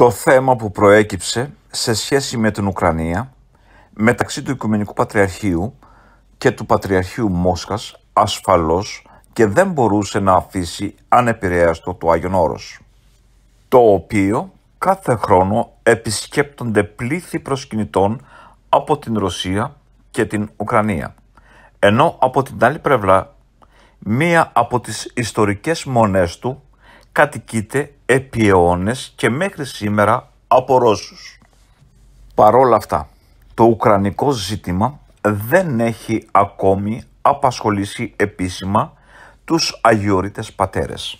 το θέμα που προέκυψε σε σχέση με την Ουκρανία μεταξύ του Οικουμενικού Πατριαρχείου και του Πατριαρχείου Μόσχας ασφαλώς και δεν μπορούσε να αφήσει ανεπηρέαστο το Άγιον Όρος, το οποίο κάθε χρόνο επισκέπτονται πλήθη προσκυνητών από την Ρωσία και την Ουκρανία. Ενώ από την άλλη πλευρά, μία από τις ιστορικές μονές του κατοικείται επί και μέχρι σήμερα από Ρώσους. Παρόλα αυτά, το ουκρανικό ζήτημα δεν έχει ακόμη απασχολήσει επίσημα τους αγιορείτες πατέρες,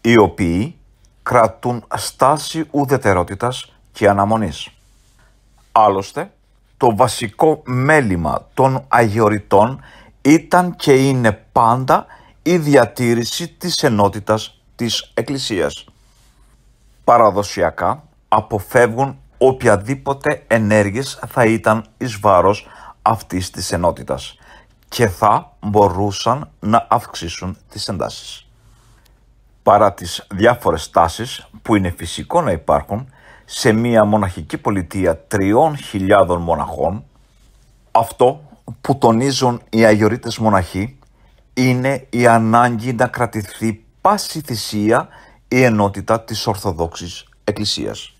οι οποίοι κρατούν στάση ουδετερότητας και αναμονής. Άλλωστε, το βασικό μέλημα των αγιοριτών ήταν και είναι πάντα η διατήρηση της ενότητας της Εκκλησίας. Παραδοσιακά αποφεύγουν οποιαδήποτε ενέργειες θα ήταν εις βάρος αυτής της ενότητας και θα μπορούσαν να αυξήσουν τις εντάσεις. Παρά τις διάφορες τάσεις που είναι φυσικό να υπάρχουν σε μια μοναχική πολιτεία τριών χιλιάδων μοναχών, αυτό που τονίζουν οι αγιορείτες μοναχοί είναι η ανάγκη να κρατηθεί πάση θυσία η ενότητα της Ορθοδόξης Εκκλησίας.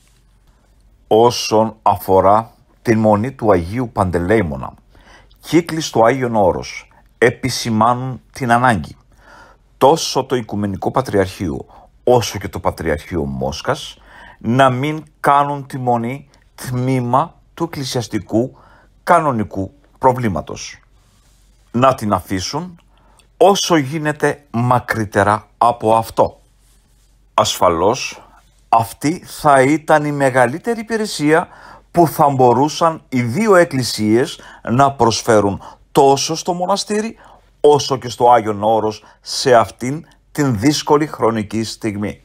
Όσον αφορά την μονή του Αγίου Παντελέημονα, κύκλοι στο Άγιον Όρος επισημάνουν την ανάγκη τόσο το Οικουμενικό Πατριαρχείο όσο και το Πατριαρχείο Μόσχας να μην κάνουν τη μονή τμήμα του εκκλησιαστικού κανονικού προβλήματος. Να την αφήσουν όσο γίνεται μακρύτερα από αυτό. Ασφαλώς, αυτή θα ήταν η μεγαλύτερη υπηρεσία που θα μπορούσαν οι δύο εκκλησίες να προσφέρουν τόσο στο μοναστήρι όσο και στο Άγιον Όρος σε αυτήν την δύσκολη χρονική στιγμή.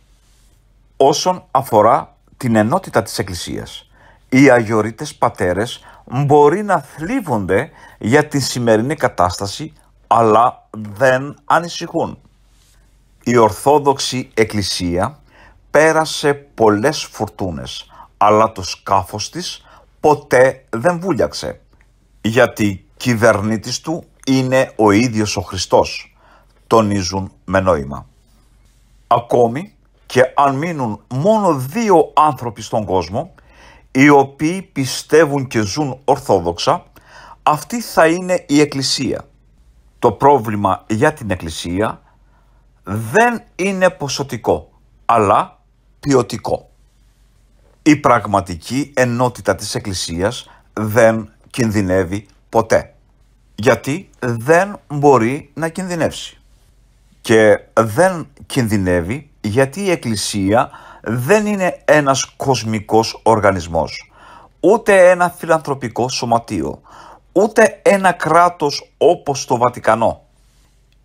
Όσον αφορά την ενότητα της Εκκλησίας, οι αγιορείτες πατέρες μπορεί να θλίβονται για τη σημερινή κατάσταση αλλά δεν ανησυχούν. Η Ορθόδοξη Εκκλησία πέρασε πολλές φουρτούνες, αλλά το σκάφος της ποτέ δεν βούλιαξε, γιατί κυβερνήτης του είναι ο ίδιος ο Χριστός, τονίζουν με νόημα. Ακόμη και αν μείνουν μόνο δύο άνθρωποι στον κόσμο, οι οποίοι πιστεύουν και ζουν ορθόδοξα, αυτή θα είναι η Εκκλησία το πρόβλημα για την Εκκλησία δεν είναι ποσοτικό, αλλά ποιοτικό. Η πραγματική ενότητα της Εκκλησίας δεν κινδυνεύει ποτέ, γιατί δεν μπορεί να κινδυνεύσει. Και δεν κινδυνεύει γιατί η Εκκλησία δεν είναι ένας κοσμικός οργανισμός, ούτε ένα φιλανθρωπικό σωματείο, ούτε ένα κράτος όπως το Βατικανό.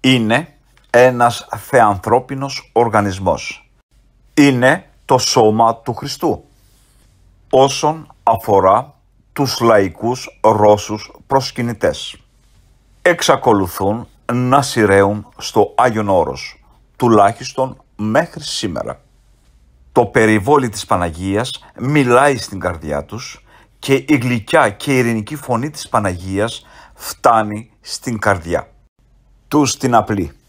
Είναι ένας θεανθρώπινος οργανισμός. Είναι το σώμα του Χριστού. Όσον αφορά τους λαϊκούς Ρώσους προσκυνητές. Εξακολουθούν να σειραίουν στο Άγιον Όρος, τουλάχιστον μέχρι σήμερα. Το περιβόλι της Παναγίας μιλάει στην καρδιά τους και η γλυκιά και η ειρηνική φωνή της Παναγίας φτάνει στην καρδιά Τους στην απλή.